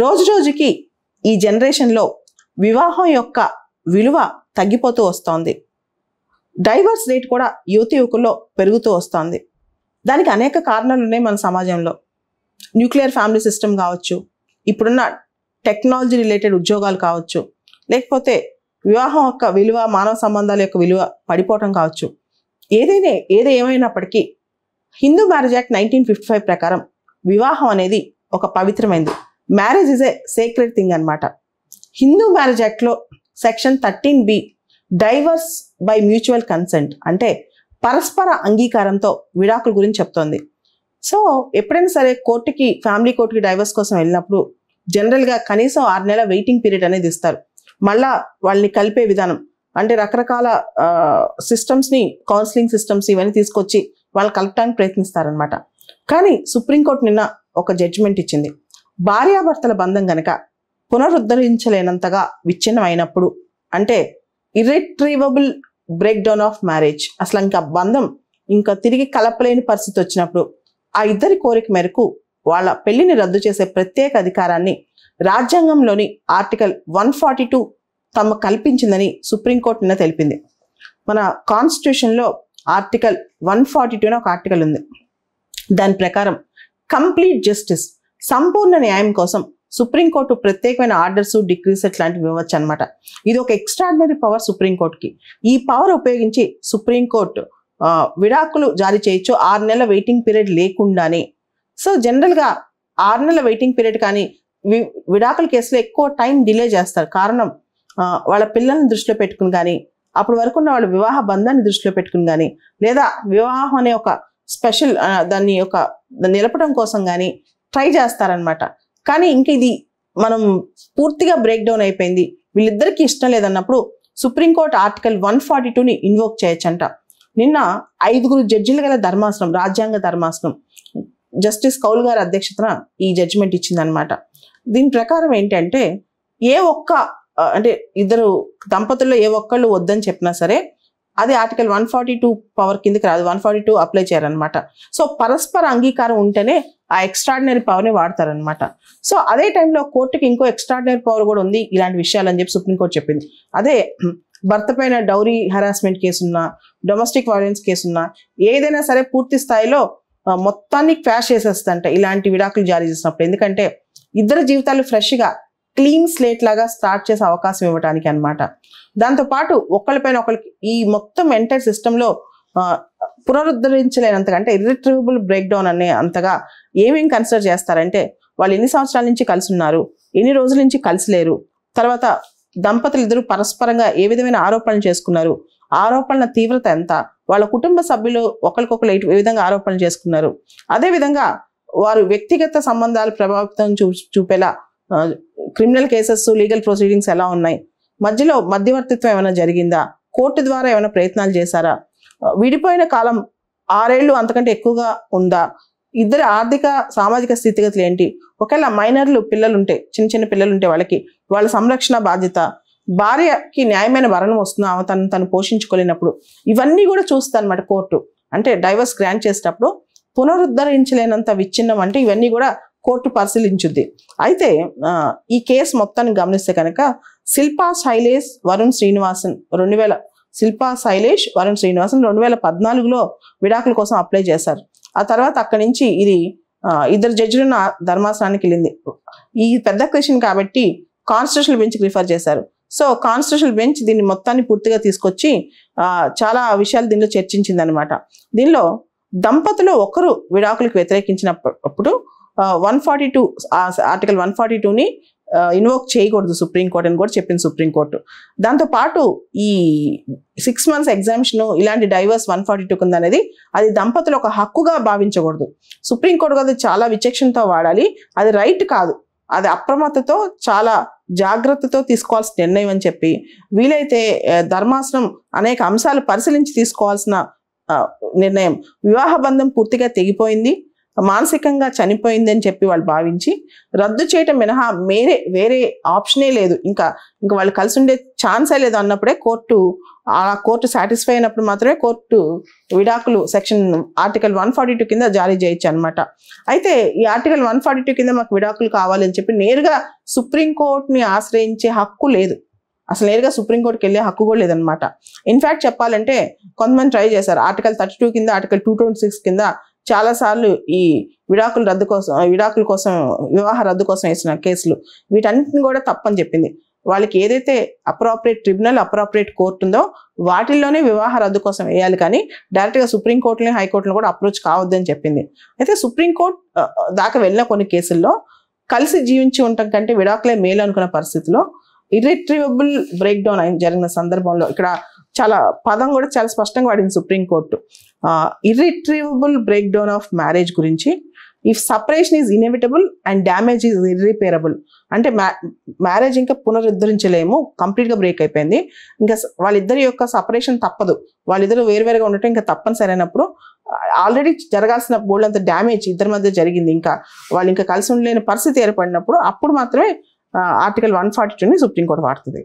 రోజు రోజుకి ఈ జనరేషన్లో వివాహం యొక్క విలువ తగ్గిపోతూ వస్తోంది డైవర్స్ రేట్ కూడా యువత యువకుల్లో పెరుగుతూ వస్తోంది దానికి అనేక కారణాలు ఉన్నాయి మన సమాజంలో న్యూక్లియర్ ఫ్యామిలీ సిస్టమ్ కావచ్చు ఇప్పుడున్న టెక్నాలజీ రిలేటెడ్ ఉద్యోగాలు కావచ్చు లేకపోతే వివాహం యొక్క విలువ మానవ సంబంధాల యొక్క విలువ పడిపోవటం కావచ్చు ఏదైనా ఏది ఏమైనప్పటికీ Hindu marriage act nineteen fifty five ప్రకారం వివాహం అనేది ఒక పవిత్రమైంది marriage is a sacred thing అనమాట హిందూ మ్యారేజ్ యాక్ట్లో section thirteen B divorce by mutual consent అంటే పరస్పర అంగీకారంతో విడాకుల గురించి చెప్తోంది సో ఎప్పుడైనా సరే కోర్టుకి ఫ్యామిలీ కోర్టుకి డైవర్స్ కోసం వెళ్ళినప్పుడు జనరల్గా కనీసం ఆరు నెలల వెయిటింగ్ పీరియడ్ అనేది ఇస్తారు మళ్ళా వాళ్ళని కలిపే విధానం అంటే రకరకాల సిస్టమ్స్ని కౌన్సిలింగ్ సిస్టమ్స్ ఇవన్నీ తీసుకొచ్చి వాళ్ళు కలపడానికి ప్రయత్నిస్తారనమాట కానీ సుప్రీంకోర్టు నిన్న ఒక జడ్జిమెంట్ ఇచ్చింది భార్యాభర్తల బంధం గనక పునరుద్ధరించలేనంతగా విచ్ఛిన్నమైనప్పుడు అంటే irretrievable breakdown of marriage అసలు ఇంకా బంధం ఇంకా తిరిగి కలపలేని పరిస్థితి వచ్చినప్పుడు ఆ ఇద్దరి కోరిక మేరకు వాళ్ళ పెళ్లిని రద్దు చేసే ప్రత్యేక అధికారాన్ని రాజ్యాంగంలోని ఆర్టికల్ వన్ ఫార్టీ టూ తమ కల్పించిందని సుప్రీంకోర్టు నిన్న తెలిపింది మన కాన్స్టిట్యూషన్లో ఆర్టికల్ వన్ ఫార్టీ టూ ఒక ఆర్టికల్ ఉంది దాని ప్రకారం కంప్లీట్ జస్టిస్ సంపూర్ణ న్యాయం కోసం సుప్రీంకోర్టు ప్రత్యేకమైన ఆర్డర్స్ డిగ్రీస్ ఇట్లాంటివి ఇవ్వచ్చు అనమాట ఇది ఒక ఎక్స్ట్రాడినరీ పవర్ సుప్రీంకోర్టుకి ఈ పవర్ ఉపయోగించి సుప్రీంకోర్టు విడాకులు జారీ చేయొచ్చు ఆరు నెలల వెయిటింగ్ పీరియడ్ లేకుండానే సో జనరల్గా ఆరు నెలల వెయిటింగ్ పీరియడ్ కానీ విడాకుల కేసులో ఎక్కువ టైం డిలే చేస్తారు కారణం వాళ్ళ పిల్లల్ని దృష్టిలో పెట్టుకుని కానీ అప్పటి వరకు ఉన్న వాళ్ళ వివాహ బంధాన్ని దృష్టిలో పెట్టుకుని కానీ లేదా వివాహం అనే ఒక స్పెషల్ దాన్ని ఒక నిలపడం కోసం కానీ ట్రై చేస్తారనమాట కానీ ఇంక ఇది మనం పూర్తిగా బ్రేక్ డౌన్ అయిపోయింది వీళ్ళిద్దరికి ఇష్టం లేదన్నప్పుడు సుప్రీంకోర్టు ఆర్టికల్ వన్ ఫార్టీ టూని ఇన్వోక్ చేయొచ్చంట నిన్న ఐదుగురు జడ్జిలు గల ధర్మాసనం రాజ్యాంగ ధర్మాసనం జస్టిస్ కౌల్ గారి అధ్యక్షతన ఈ జడ్జిమెంట్ ఇచ్చిందనమాట దీని ప్రకారం ఏంటంటే ఏ ఒక్క అంటే ఇద్దరు దంపతుల్లో ఏ ఒక్కళ్ళు వద్దని చెప్పినా సరే అది article one forty two power కిందకి రాదు వన్ ఫార్టీ టూ అప్లై చేయాలన్నమాట సో పరస్పర అంగీకారం ఉంటేనే ఆ ఎక్స్ట్రాడినరీ పవర్ని వాడతారనమాట సో అదే టైంలో కోర్టుకి ఇంకో ఎక్స్ట్రాడినరీ పవర్ కూడా ఉంది ఇలాంటి విషయాలు అని చెప్పి సుప్రీంకోర్టు చెప్పింది అదే భర్త పైన డౌరీ హెరాస్మెంట్ ఉన్నా డొమెస్టిక్ వైలెన్స్ ఉన్నా ఏదైనా సరే పూర్తి స్థాయిలో మొత్తాన్ని క్వాష్ చేసేస్తంట ఇలాంటి విడాకులు జారీ చేసినప్పుడు ఎందుకంటే ఇద్దరు జీవితాలు ఫ్రెష్గా క్లీన్ స్లేట్ లాగా స్టార్ట్ చేసే అవకాశం ఇవ్వడానికి అనమాట దాంతోపాటు ఒకళ్ళపైన ఒకరికి ఈ మొత్తం ఎంటైర్ సిస్టంలో పునరుద్ధరించలేనంతగా అంటే ఇర్రిట్రివబుల్ బ్రేక్ డౌన్ అనే అంతగా ఏమేమి కన్సిడర్ చేస్తారంటే వాళ్ళు ఎన్ని సంవత్సరాల నుంచి కలిసి ఉన్నారు ఎన్ని రోజుల నుంచి కలిసి లేరు తర్వాత దంపతులు ఇద్దరు పరస్పరంగా ఏ విధమైన ఆరోపణలు చేసుకున్నారు ఆరోపణల తీవ్రత ఎంత వాళ్ళ కుటుంబ సభ్యులు ఒకరికొకరు ఏ విధంగా ఆరోపణలు చేసుకున్నారు అదేవిధంగా వారు వ్యక్తిగత సంబంధాలు ప్రభావితం చూ చూపేలా క్రిమినల్ కేసెస్ లీగల్ ప్రొసీడింగ్స్ ఎలా ఉన్నాయి మధ్యలో మధ్యవర్తిత్వం ఏమైనా జరిగిందా కోర్టు ద్వారా ఏమైనా ప్రయత్నాలు చేశారా విడిపోయిన కాలం ఆరేళ్లు అంతకంటే ఎక్కువగా ఉందా ఇద్దరి ఆర్థిక సామాజిక స్థితిగతులు ఏంటి ఒకవేళ మైనర్లు పిల్లలుంటే చిన్న చిన్న పిల్లలుంటే వాళ్ళకి వాళ్ళ సంరక్షణ బాధ్యత భార్యకి న్యాయమైన భరణం వస్తుందా తను తను పోషించుకోలేనప్పుడు ఇవన్నీ కూడా చూస్తానమాట కోర్టు అంటే డైవర్స్ గ్రాంట్ చేసేటప్పుడు పునరుద్ధరించలేనంత విచ్ఛిన్నం అంటే ఇవన్నీ కూడా కోర్టు పరిశీలించుద్ది అయితే ఈ కేసు మొత్తాన్ని గమనిస్తే కనుక శిల్పా శైలేష్ వరుణ్ శ్రీనివాసన్ రెండు వేల శిల్పా శైలేష్ వరుణ్ శ్రీనివాసన్ రెండు వేల పద్నాలుగులో విడాకుల కోసం అప్లై చేశారు ఆ తర్వాత అక్కడి నుంచి ఇది ఇద్దరు జడ్జిలు ధర్మాసనానికి వెళ్ళింది ఈ పెద్ద క్వశ్చన్ కాబట్టి కాన్స్టిట్యూషనల్ బెంచ్కి రిఫర్ చేశారు సో కాన్స్టిట్యూషనల్ బెంచ్ దీన్ని మొత్తాన్ని పూర్తిగా తీసుకొచ్చి చాలా విషయాలు దీనిలో చర్చించిందనమాట దీనిలో దంపతులు ఒకరు విడాకులకు వ్యతిరేకించినప్పుడు one forty two article one forty టూని ఇన్వోక్ చేయకూడదు సుప్రీంకోర్టు అని కూడా చెప్పింది సుప్రీంకోర్టు దాంతోపాటు ఈ సిక్స్ మంత్స్ ఎగ్జామిషన్ ఇలాంటి డైవర్స్ వన్ ఫార్టీ టూ కింద అనేది అది దంపతులు ఒక హక్కుగా భావించకూడదు సుప్రీంకోర్టు కదా చాలా విచక్షణతో వాడాలి అది రైట్ కాదు అది అప్రమత్తతో చాలా జాగ్రత్తతో తీసుకోవాల్సిన నిర్ణయం అని చెప్పి వీలైతే ధర్మాసనం అనేక అంశాలు పరిశీలించి తీసుకోవాల్సిన నిర్ణయం వివాహ బంధం పూర్తిగా తెగిపోయింది మానసికంగా చనిపోయిందని చెప్పి వాళ్ళు భావించి రద్దు చేయటం మినహా మేరే వేరే ఆప్షనే లేదు ఇంకా ఇంకా వాళ్ళు కలిసి ఉండే ఛాన్సే లేదు అన్నప్పుడే కోర్టు ఆ కోర్టు సాటిస్ఫై అయినప్పుడు మాత్రమే కోర్టు విడాకులు section article one forty two కింద జారీ చేయొచ్చు అనమాట అయితే ఈ ఆర్టికల్ వన్ ఫార్టీ టూ కింద మాకు విడాకులు కావాలని చెప్పి నేరుగా సుప్రీంకోర్టుని ఆశ్రయించే హక్కు లేదు అసలు నేరుగా సుప్రీంకోర్టుకి వెళ్ళే హక్కు కూడా లేదనమాట ఇన్ఫ్యాక్ట్ చెప్పాలంటే కొంతమంది ట్రై చేశారు ఆర్టికల్ థర్టీ టూ కింద ఆర్టికల్ టూ ట్వంటీ సిక్స్ కింద చాలాసార్లు ఈ విడాకుల రద్దు కోసం విడాకుల కోసం వివాహ రద్దు కోసం వేసిన కేసులు వీటన్నిటిని కూడా తప్పని చెప్పింది వాళ్ళకి ఏదైతే అప్రాపరేట్ ట్రిబ్యునల్ అప్రాపరేట్ కోర్టు ఉందో వాటిల్లోనే వివాహ రద్దు కోసం వేయాలి కానీ డైరెక్ట్గా సుప్రీంకోర్టుని హైకోర్టుని కూడా అప్రోచ్ కావద్దని చెప్పింది అయితే సుప్రీంకోర్టు దాకా వెళ్ళిన కొన్ని కేసుల్లో కలిసి జీవించి ఉండటం కంటే విడాకులే మేలు అనుకున్న పరిస్థితిలో ఇర్రిట్రీవబుల్ బ్రేక్డౌన్ అయింది జరిగిన సందర్భంలో ఇక్కడ చాలా పదం కూడా చాలా స్పష్టంగా వాడింది supreme court irretrievable breakdown of marriage గురించి if separation is inevitable and damage is irreparable అంటే మ్యారేజ్ ఇంకా పునరుద్ధరించలేము కంప్లీట్గా బ్రేక్ అయిపోయింది ఇంకా వాళ్ళిద్దరి యొక్క సపరేషన్ తప్పదు వాళ్ళిద్దరు వేరువేరుగా ఉండటం ఇంకా తప్పనిసరి అయినప్పుడు ఆల్రెడీ జరగాల్సిన అంత డ్యామేజ్ ఇద్దరి మధ్య జరిగింది ఇంకా వాళ్ళు ఇంకా కలిసి ఉండలేని పరిస్థితి ఏర్పడినప్పుడు అప్పుడు మాత్రమే ఆర్టికల్ వన్ ఫార్టీ టూని సుప్రీంకోర్టు వాడుతుంది